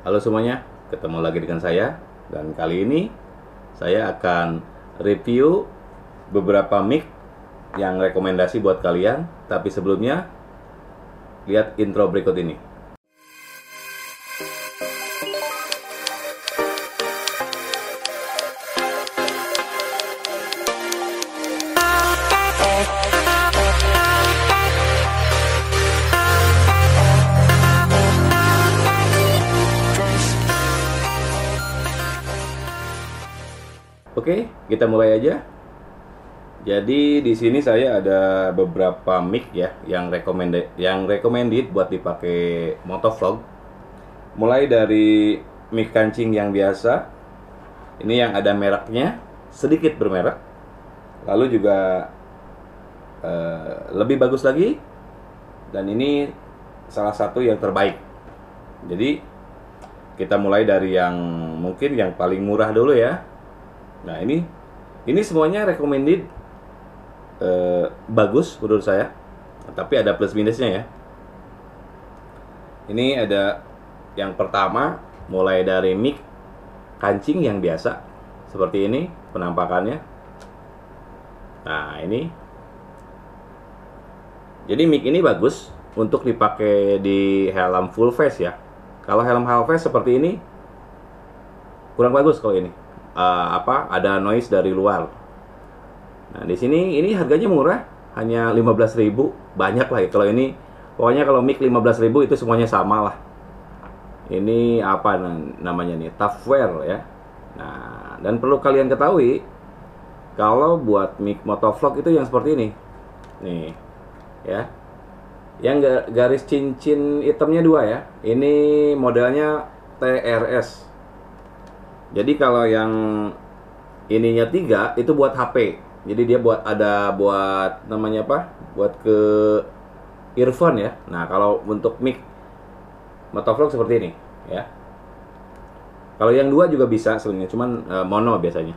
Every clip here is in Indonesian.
Halo semuanya, ketemu lagi dengan saya dan kali ini saya akan review beberapa mic yang rekomendasi buat kalian. Tapi sebelumnya lihat intro berikut ini. Oke, kita mulai aja. Jadi di sini saya ada beberapa mic ya yang recommended yang recommended buat dipakai motovlog. Mulai dari mic kancing yang biasa. Ini yang ada mereknya, sedikit bermerek. Lalu juga uh, lebih bagus lagi dan ini salah satu yang terbaik. Jadi kita mulai dari yang mungkin yang paling murah dulu ya Nah ini ini semuanya recommended eh, bagus menurut saya, tapi ada plus minusnya ya. Ini ada yang pertama mulai dari mic kancing yang biasa seperti ini penampakannya. Nah ini jadi mic ini bagus untuk dipakai di helm full face ya. Kalau helm half face seperti ini kurang bagus kalau ini uh, apa ada noise dari luar. Nah, di sini ini harganya murah, hanya 15.000, banyak lah ya. Kalau ini pokoknya kalau mic 15.000 itu semuanya sama lah. Ini apa namanya nih? Tafware ya. Nah, dan perlu kalian ketahui kalau buat mic motovlog itu yang seperti ini. Nih. Ya. Yang garis cincin hitamnya dua ya. Ini modelnya TRS jadi kalau yang ininya tiga itu buat HP. Jadi dia buat ada buat namanya apa? Buat ke earphone ya. Nah kalau untuk mic motovlog seperti ini ya. Kalau yang dua juga bisa sebenarnya, cuman e, mono biasanya.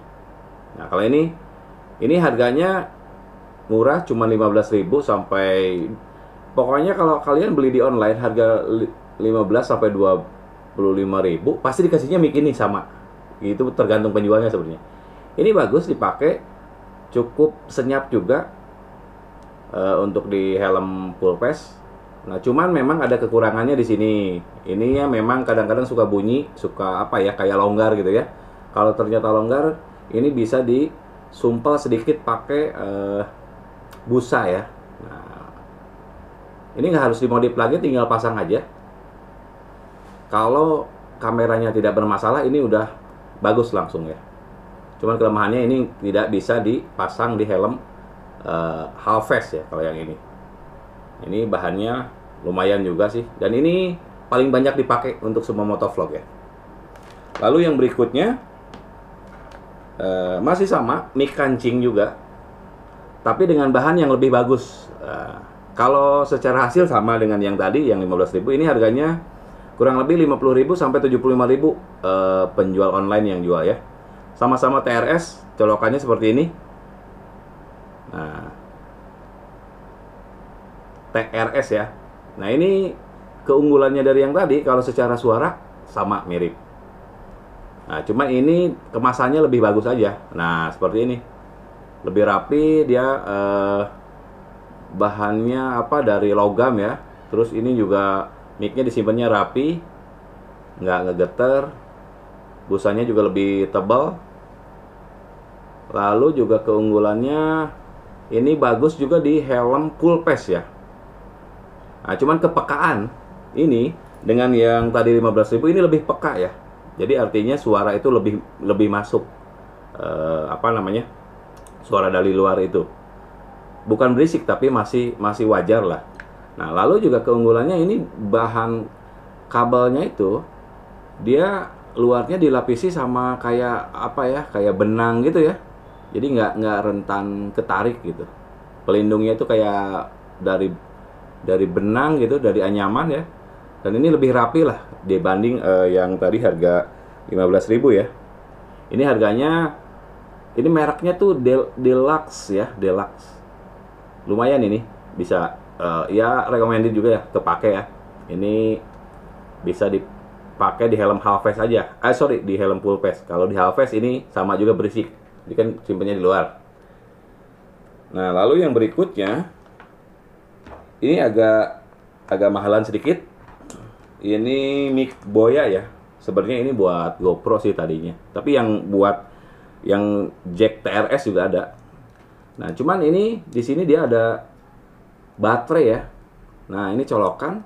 Nah kalau ini ini harganya murah, cuma 15.000 sampai pokoknya kalau kalian beli di online harga 15 sampai 25 pasti dikasihnya mic ini sama itu tergantung penjualnya sebenarnya ini bagus dipakai cukup senyap juga e, untuk di helm full face nah cuman memang ada kekurangannya di sini ini ya memang kadang-kadang suka bunyi suka apa ya kayak longgar gitu ya kalau ternyata longgar ini bisa disumpel sedikit pakai e, busa ya nah, ini nggak harus dimodif lagi tinggal pasang aja kalau kameranya tidak bermasalah ini udah bagus langsung ya cuman kelemahannya ini tidak bisa dipasang di helm uh, eh, half face ya kalau yang ini ini bahannya lumayan juga sih dan ini paling banyak dipakai untuk semua motovlog ya lalu yang berikutnya uh, masih sama mic kancing juga tapi dengan bahan yang lebih bagus uh, kalau secara hasil sama dengan yang tadi yang 15.000 ini harganya kurang lebih 50.000 sampai 75.000 ribu uh, penjual online yang jual ya. Sama-sama TRS, colokannya seperti ini. Nah, TRS ya. Nah ini keunggulannya dari yang tadi, kalau secara suara sama mirip. Nah, cuman ini kemasannya lebih bagus aja. Nah, seperti ini. Lebih rapi dia uh, bahannya apa dari logam ya. Terus ini juga micnya disimpannya rapi nggak ngegeter busanya juga lebih tebal lalu juga keunggulannya ini bagus juga di helm full pass ya nah, cuman kepekaan ini dengan yang tadi 15.000 ini lebih peka ya jadi artinya suara itu lebih lebih masuk e, apa namanya suara dari luar itu bukan berisik tapi masih masih wajar lah Nah, lalu juga keunggulannya ini bahan kabelnya itu dia luarnya dilapisi sama kayak apa ya, kayak benang gitu ya. Jadi nggak nggak rentan ketarik gitu. Pelindungnya itu kayak dari dari benang gitu, dari anyaman ya. Dan ini lebih rapi lah dibanding uh, yang tadi harga 15.000 ya. Ini harganya ini mereknya tuh Del Deluxe ya, Deluxe. Lumayan ini bisa uh, ya recommended juga ya kepake ya ini bisa dipakai di helm half face aja eh sorry di helm full face kalau di half face ini sama juga berisik jadi kan simpennya di luar nah lalu yang berikutnya ini agak agak mahalan sedikit ini mic boya ya sebenarnya ini buat GoPro sih tadinya tapi yang buat yang jack TRS juga ada nah cuman ini di sini dia ada baterai ya nah ini colokan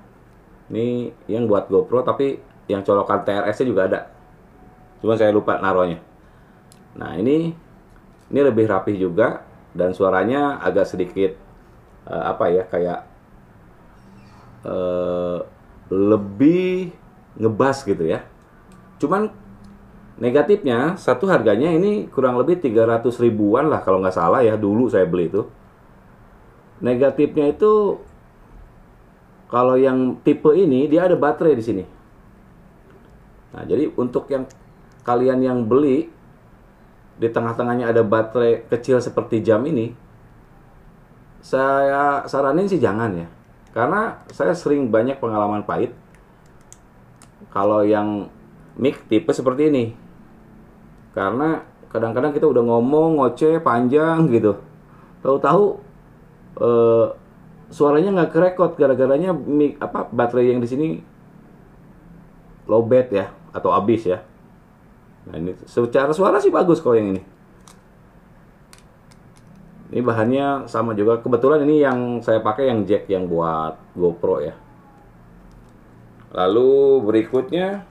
ini yang buat GoPro tapi yang colokan TRS nya juga ada cuma saya lupa naruhnya nah ini ini lebih rapih juga dan suaranya agak sedikit uh, apa ya kayak uh, lebih ngebas gitu ya cuman negatifnya satu harganya ini kurang lebih 300 ribuan lah kalau nggak salah ya dulu saya beli itu Negatifnya itu kalau yang tipe ini dia ada baterai di sini. Nah, jadi untuk yang kalian yang beli di tengah-tengahnya ada baterai kecil seperti jam ini, saya saranin sih jangan ya. Karena saya sering banyak pengalaman pahit kalau yang mic tipe seperti ini. Karena kadang-kadang kita udah ngomong ngoceh panjang gitu. Tahu-tahu uh, suaranya nggak kerekod gara-garanya mic apa baterai yang di sini lowbat ya atau habis ya. Nah ini secara suara sih bagus kok yang ini. Ini bahannya sama juga. Kebetulan ini yang saya pakai yang jack yang buat GoPro ya. Lalu berikutnya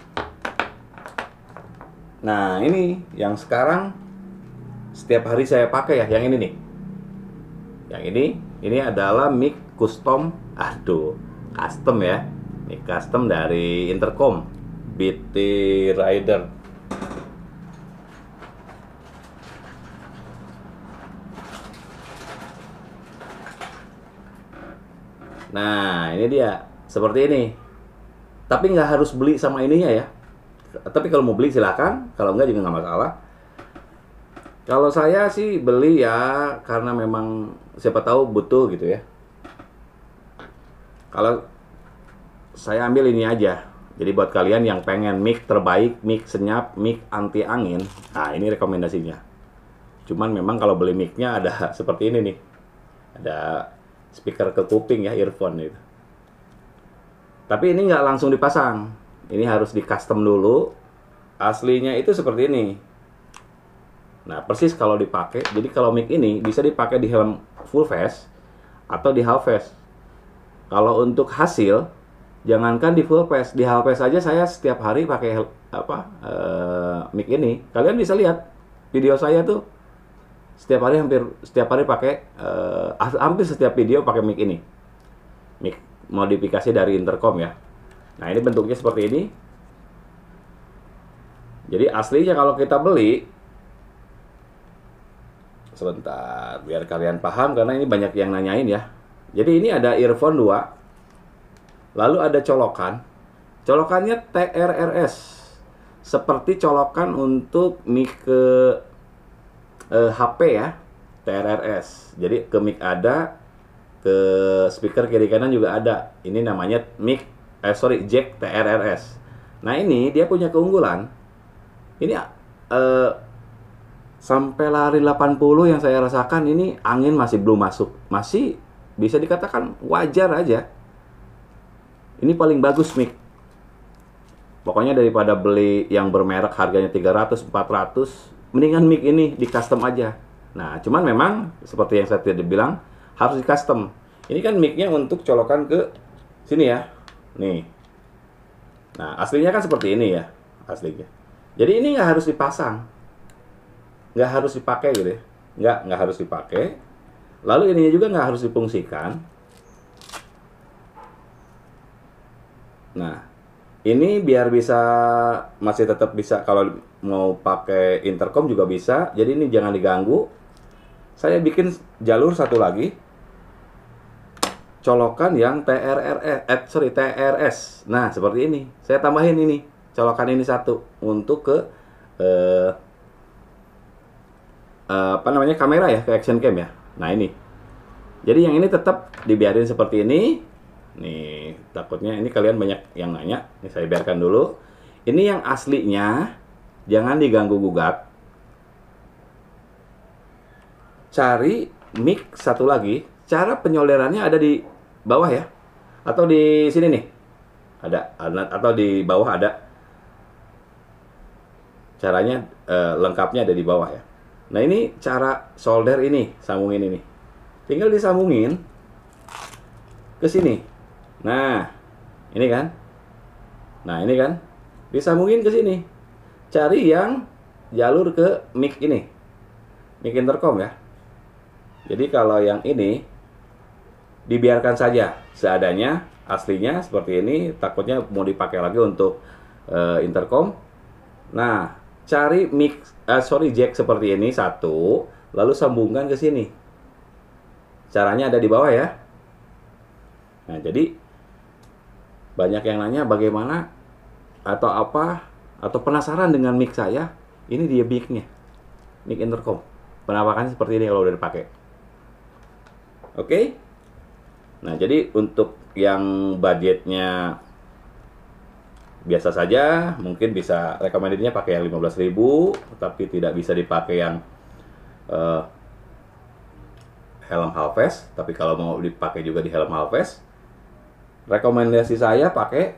Nah, ini yang sekarang setiap hari saya pakai ya, yang ini nih yang ini ini adalah mic custom aduh custom ya mic custom dari intercom BT Rider Nah, ini dia seperti ini. Tapi nggak harus beli sama ininya ya. Tapi kalau mau beli silahkan, kalau nggak juga nggak masalah. Kalau saya sih beli ya karena memang siapa tahu butuh gitu ya. Kalau saya ambil ini aja. Jadi buat kalian yang pengen mic terbaik, mic senyap, mic anti angin, nah ini rekomendasinya. Cuman memang kalau beli micnya ada seperti ini nih. Ada speaker ke kuping ya, earphone itu. Tapi ini nggak langsung dipasang. Ini harus di custom dulu. Aslinya itu seperti ini Nah, persis kalau dipakai, jadi kalau mic ini bisa dipakai di helm full face atau di half face. Kalau untuk hasil, jangankan di full face, di half face saja saya setiap hari pakai apa uh, mic ini. Kalian bisa lihat video saya tuh setiap hari hampir setiap hari pakai uh, hampir setiap video pakai mic ini. Mic modifikasi dari intercom ya. Nah, ini bentuknya seperti ini. Jadi aslinya kalau kita beli Sebentar, biar kalian paham karena ini banyak yang nanyain ya. Jadi ini ada earphone 2. Lalu ada colokan. Colokannya TRRS. Seperti colokan untuk mic ke eh, HP ya. TRRS. Jadi ke mic ada, ke speaker kiri kanan juga ada. Ini namanya mic eh sorry jack TRRS. Nah, ini dia punya keunggulan. Ini eh sampai lari 80 yang saya rasakan ini angin masih belum masuk masih bisa dikatakan wajar aja ini paling bagus mic. pokoknya daripada beli yang bermerek harganya 300 400 mendingan mic ini di custom aja nah cuman memang seperti yang saya tadi bilang harus di custom ini kan micnya untuk colokan ke sini ya nih nah aslinya kan seperti ini ya aslinya jadi ini nggak harus dipasang nggak harus dipakai gitu ya nggak nggak harus dipakai lalu ininya juga nggak harus dipungsikan. nah ini biar bisa masih tetap bisa kalau mau pakai intercom juga bisa jadi ini jangan diganggu saya bikin jalur satu lagi colokan yang TRRS e, eh, sorry TRS nah seperti ini saya tambahin ini colokan ini satu untuk ke eh, Eh, apa namanya kamera ya ke action cam ya. Nah ini. Jadi yang ini tetap dibiarin seperti ini. Nih takutnya ini kalian banyak yang nanya. Ini saya biarkan dulu. Ini yang aslinya jangan diganggu gugat. Cari mic satu lagi. Cara penyolderannya ada di bawah ya. Atau di sini nih. Ada atau di bawah ada caranya eh, lengkapnya ada di bawah ya. Nah ini cara solder ini, sambungin ini. Tinggal disambungin ke sini. Nah, ini kan. Nah, ini kan. Disambungin ke sini. Cari yang jalur ke mic ini. Mic intercom ya. Jadi kalau yang ini dibiarkan saja seadanya, aslinya seperti ini, takutnya mau dipakai lagi untuk e, intercom. Nah, cari mix uh, sorry jack seperti ini satu lalu sambungkan ke sini caranya ada di bawah ya nah jadi banyak yang nanya bagaimana atau apa atau penasaran dengan mic saya ini dia micnya mic intercom penampakannya seperti ini kalau udah dipakai oke okay? nah jadi untuk yang budgetnya biasa saja mungkin bisa recommendednya pakai yang 15.000 tapi tidak bisa dipakai yang uh, helm face tapi kalau mau dipakai juga di helm half halves rekomendasi saya pakai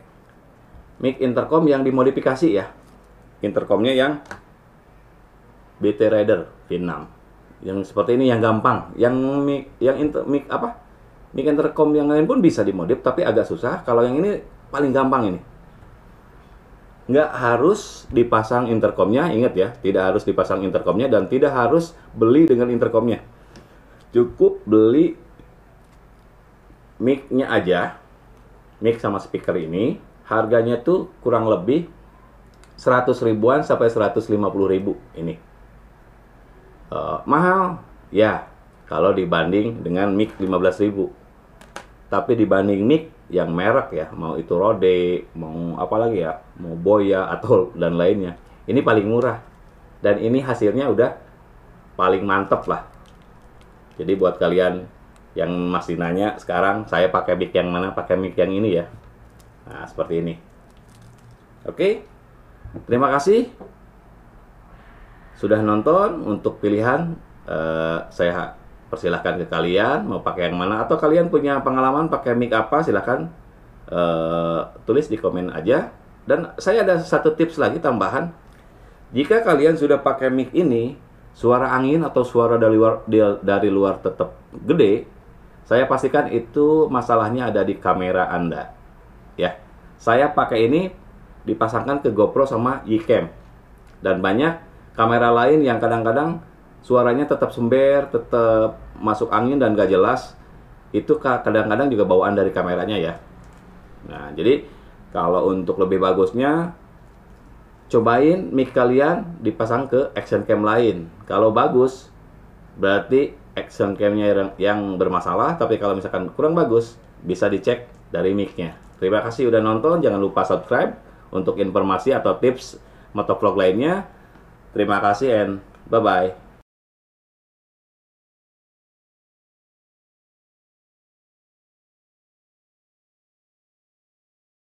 mic intercom yang dimodifikasi ya intercomnya yang BT Rider V6 yang seperti ini yang gampang yang mic yang inter, mic apa mic intercom yang lain pun bisa dimodif tapi agak susah kalau yang ini paling gampang ini nggak harus dipasang intercomnya ingat ya tidak harus dipasang intercomnya dan tidak harus beli dengan intercomnya cukup beli mic-nya aja mic sama speaker ini harganya tuh kurang lebih 100 ribuan sampai 150 ribu ini uh, mahal ya kalau dibanding dengan mic 15 ribu tapi dibanding mic yang merek ya, mau itu Rode, mau apa lagi ya, mau Boya atau dan lainnya. Ini paling murah dan ini hasilnya udah paling mantep lah. Jadi buat kalian yang masih nanya sekarang saya pakai mic yang mana, pakai mic yang ini ya. Nah, seperti ini. Oke. Terima kasih sudah nonton untuk pilihan uh, saya persilahkan ke kalian mau pakai yang mana atau kalian punya pengalaman pakai mic apa silahkan uh, eh, tulis di komen aja dan saya ada satu tips lagi tambahan jika kalian sudah pakai mic ini suara angin atau suara dari luar dari luar tetap gede saya pastikan itu masalahnya ada di kamera anda ya saya pakai ini dipasangkan ke GoPro sama Ycam dan banyak kamera lain yang kadang-kadang suaranya tetap sember, tetap masuk angin dan gak jelas, itu kadang-kadang juga bawaan dari kameranya ya. Nah, jadi kalau untuk lebih bagusnya cobain mic kalian dipasang ke action cam lain. Kalau bagus berarti action camnya yang, bermasalah, tapi kalau misalkan kurang bagus bisa dicek dari micnya. Terima kasih udah nonton, jangan lupa subscribe untuk informasi atau tips motovlog lainnya. Terima kasih and bye-bye.